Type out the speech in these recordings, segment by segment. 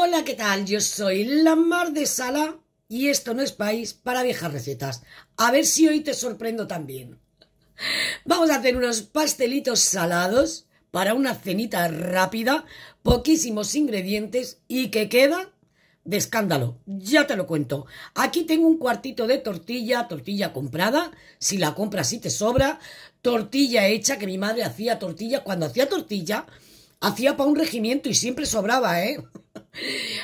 Hola, ¿qué tal? Yo soy la Mar de Sala y esto no es país para viejas recetas. A ver si hoy te sorprendo también. Vamos a hacer unos pastelitos salados para una cenita rápida, poquísimos ingredientes y que queda de escándalo. Ya te lo cuento. Aquí tengo un cuartito de tortilla, tortilla comprada, si la compras si te sobra, tortilla hecha, que mi madre hacía tortilla, cuando hacía tortilla, hacía para un regimiento y siempre sobraba, ¿eh?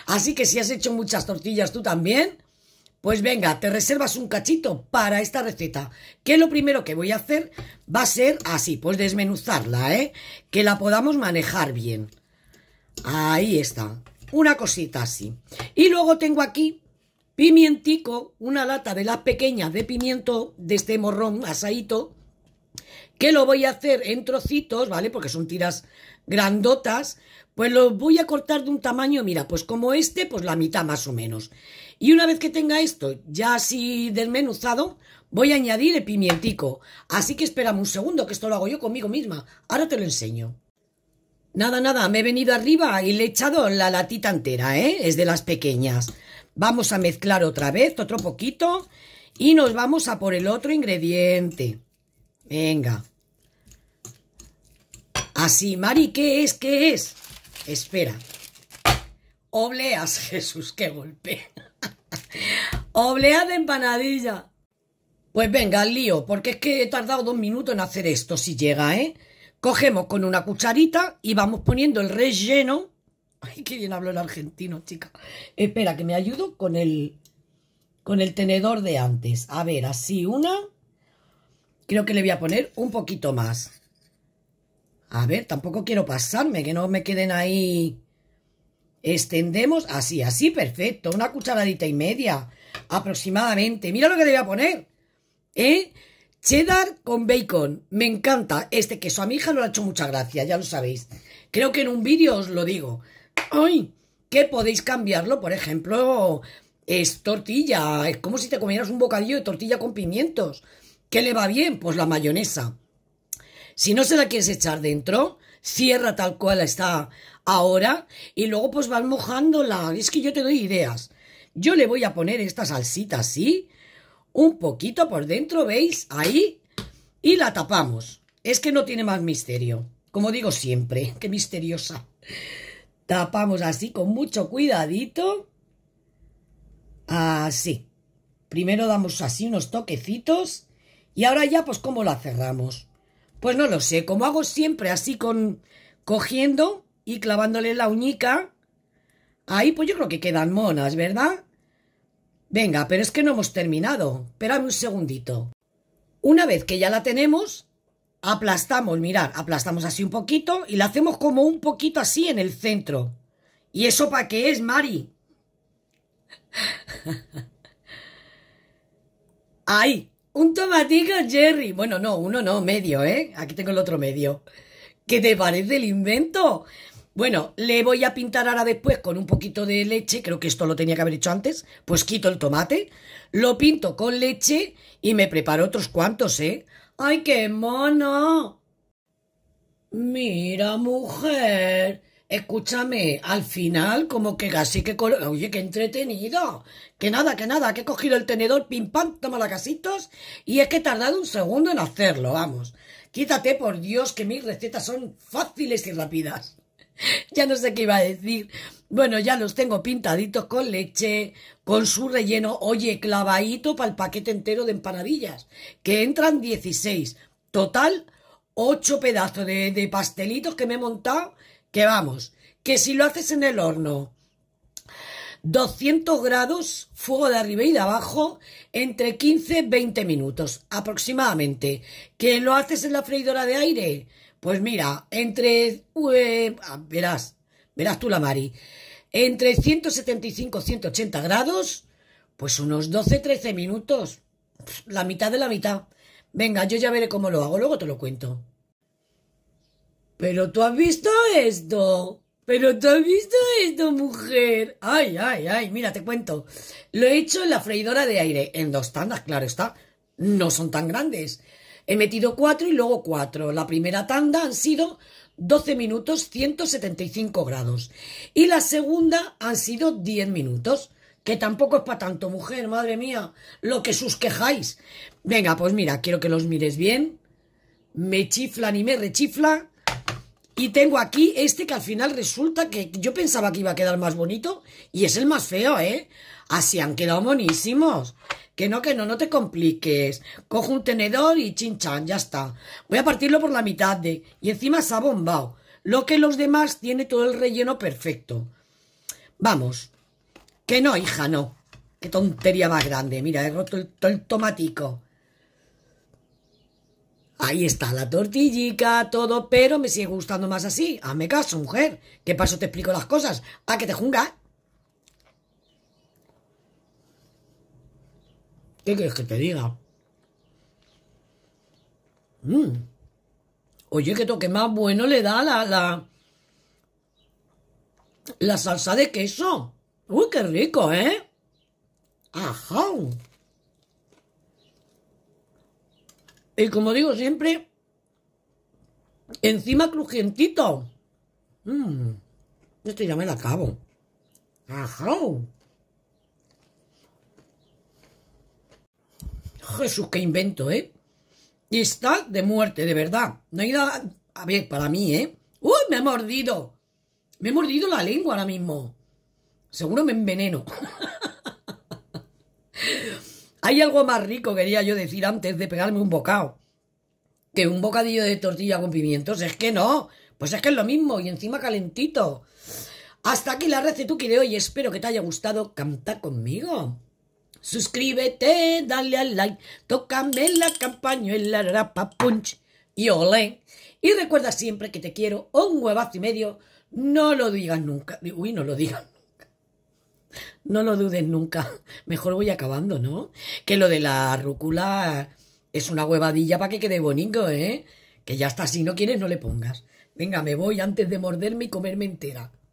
Así que si has hecho muchas tortillas tú también, pues venga, te reservas un cachito para esta receta. Que lo primero que voy a hacer va a ser así, pues desmenuzarla, ¿eh? Que la podamos manejar bien. Ahí está. Una cosita así. Y luego tengo aquí pimientico, una lata de las pequeñas de pimiento de este morrón asadito lo voy a hacer en trocitos, ¿vale? Porque son tiras grandotas, pues lo voy a cortar de un tamaño, mira, pues como este, pues la mitad más o menos. Y una vez que tenga esto ya así desmenuzado, voy a añadir el pimientico. Así que esperamos un segundo, que esto lo hago yo conmigo misma. Ahora te lo enseño. Nada, nada, me he venido arriba y le he echado la latita entera, ¿eh? Es de las pequeñas. Vamos a mezclar otra vez, otro poquito, y nos vamos a por el otro ingrediente. Venga. Así, Mari, ¿qué es? ¿Qué es? Espera. Obleas, Jesús, qué golpe. Obleas de empanadilla. Pues venga, al lío, porque es que he tardado dos minutos en hacer esto, si llega, ¿eh? Cogemos con una cucharita y vamos poniendo el relleno. Ay, qué bien hablo el argentino, chica. Espera, que me ayudo con el, con el tenedor de antes. A ver, así una. Creo que le voy a poner un poquito más. A ver, tampoco quiero pasarme, que no me queden ahí. Extendemos así, así, perfecto. Una cucharadita y media, aproximadamente. Mira lo que le voy a poner. ¿Eh? Cheddar con bacon. Me encanta este queso. A mi hija no le ha hecho mucha gracia, ya lo sabéis. Creo que en un vídeo os lo digo. ¡Ay! Que podéis cambiarlo, por ejemplo, es tortilla. Es como si te comieras un bocadillo de tortilla con pimientos. ¿Qué le va bien? Pues la mayonesa. Si no se la quieres echar dentro, cierra tal cual está ahora y luego pues vas mojándola. Es que yo te doy ideas. Yo le voy a poner esta salsita así, un poquito por dentro, ¿veis? Ahí, y la tapamos. Es que no tiene más misterio. Como digo siempre, qué misteriosa. Tapamos así con mucho cuidadito. Así. Primero damos así unos toquecitos y ahora ya pues cómo la cerramos. Pues no lo sé, como hago siempre así con cogiendo y clavándole la uñica, ahí pues yo creo que quedan monas, ¿verdad? Venga, pero es que no hemos terminado. Esperadme un segundito. Una vez que ya la tenemos, aplastamos, mirad, aplastamos así un poquito y la hacemos como un poquito así en el centro. ¿Y eso para qué es, Mari? Ahí, Un tomatico, Jerry. Bueno, no, uno no, medio, ¿eh? Aquí tengo el otro medio. ¿Qué te parece el invento? Bueno, le voy a pintar ahora después con un poquito de leche, creo que esto lo tenía que haber hecho antes, pues quito el tomate, lo pinto con leche y me preparo otros cuantos, ¿eh? ¡Ay, qué mono! Mira, mujer, Escúchame, al final, como que casi que... Oye, qué entretenido. Que nada, que nada, que he cogido el tenedor, pim pam, toma la casitos. Y es que he tardado un segundo en hacerlo, vamos. Quítate, por Dios, que mis recetas son fáciles y rápidas. ya no sé qué iba a decir. Bueno, ya los tengo pintaditos con leche, con su relleno, oye, clavadito para el paquete entero de empanadillas, que entran 16. Total, 8 pedazos de, de pastelitos que me he montado que vamos, que si lo haces en el horno 200 grados, fuego de arriba y de abajo, entre 15-20 minutos aproximadamente. ¿Que lo haces en la freidora de aire? Pues mira, entre... Eh, ah, verás, verás tú la Mari. Entre 175-180 grados, pues unos 12-13 minutos. La mitad de la mitad. Venga, yo ya veré cómo lo hago, luego te lo cuento. Pero tú has visto esto. Pero tú has visto esto, mujer. Ay, ay, ay, mira, te cuento. Lo he hecho en la freidora de aire, en dos tandas, claro está. No son tan grandes. He metido cuatro y luego cuatro. La primera tanda han sido 12 minutos 175 grados. Y la segunda han sido 10 minutos. Que tampoco es para tanto, mujer, madre mía, lo que sus quejáis. Venga, pues mira, quiero que los mires bien. Me chiflan y me rechiflan, y tengo aquí este que al final resulta que yo pensaba que iba a quedar más bonito y es el más feo, ¿eh? Así han quedado monísimos. Que no, que no, no te compliques. Cojo un tenedor y chinchan, ya está. Voy a partirlo por la mitad de... Y encima se ha bombado. Lo que los demás tiene todo el relleno perfecto. Vamos. Que no, hija, no. Qué tontería más grande. Mira, he roto el tomatico. Ahí está la tortillica, todo, pero me sigue gustando más así. Hazme caso, mujer. ¿Qué paso te explico las cosas? ¿A que te junga? ¿Qué quieres que te diga? Mm. Oye, que toque más bueno le da la, la, la salsa de queso. Uy, qué rico, ¿eh? Ajá. Y como digo siempre, encima crujientito. Mmm, esto ya me la acabo. Ajá. Jesús, qué invento, ¿eh? Y está de muerte, de verdad. No hay nada... A ver, para mí, ¿eh? ¡Uy, me ha mordido! Me he mordido la lengua ahora mismo. Seguro me enveneno. Hay algo más rico, quería yo decir antes de pegarme un bocado. Que un bocadillo de tortilla con pimientos. Es que no. Pues es que es lo mismo y encima calentito. Hasta aquí la recetuki de hoy. Espero que te haya gustado Canta conmigo. Suscríbete, dale al like, tócame la campañuela, rapa punch y olé. Y recuerda siempre que te quiero un huevazo y medio. No lo digas nunca. Uy, no lo digan no lo dudes nunca. Mejor voy acabando, ¿no? Que lo de la rúcula es una huevadilla para que quede bonito, ¿eh? Que ya está, si no quieres no le pongas. Venga, me voy antes de morderme y comerme entera.